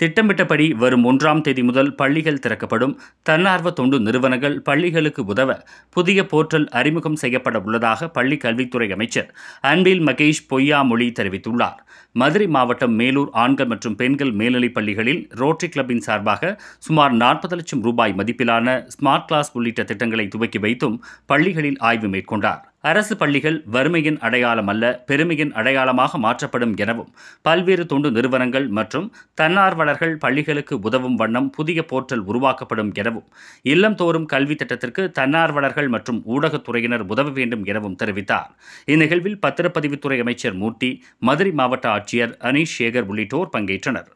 திட்டமிட்டபடி வரும் ஒன்றாம் தேதி முதல் பள்ளிகள் திறக்கப்படும் தன்னார்வ தொண்டு நிறுவனங்கள் பள்ளிகளுக்கு உதவ புதிய போர்ட்டல் அறிமுகம் செய்யப்பட உள்ளதாக பள்ளி கல்வித்துறை அமைச்சர் அன்பில் மகேஷ் பொய்யாமொழி தெரிவித்துள்ளார் மதுரை மாவட்டம் மேலூர் ஆண்கள் மற்றும் பெண்கள் மேல்நிலைப் பள்ளிகளில் ரோட்டரி கிளப்பின் சார்பாக சுமார் நாற்பது லட்சம் ரூபாய் மதிப்பிலான ஸ்மார்ட் கிளாஸ் உள்ளிட்ட திட்டங்களை துவக்கி வைத்தும் பள்ளிகளில் ஆய்வு மேற்கொண்டார் அரசு பள்ளிகள் வறுமையின் அடையாளம் அல்ல பெருமையின் அடையாளமாக மாற்றப்படும் எனவும் பல்வேறு தொண்டு நிறுவனங்கள் மற்றும் தன்னார்வலர்கள் பள்ளிகளுக்கு உதவும் வண்ணம் புதிய போர்ட்டல் உருவாக்கப்படும் எனவும் இல்லம் தோறும் கல்வி திட்டத்திற்கு தன்னார்வலர்கள் மற்றும் ஊடகத்துறையினர் உதவ வேண்டும் எனவும் தெரிவித்தார் இந்நிகழ்வில் பத்திரப்பதிவுத்துறை அமைச்சர் மூர்த்தி மதுரை மாவட்ட ஆட்சியர் அனீஷ் சேகர் உள்ளிட்டோர் பங்கேற்றனர்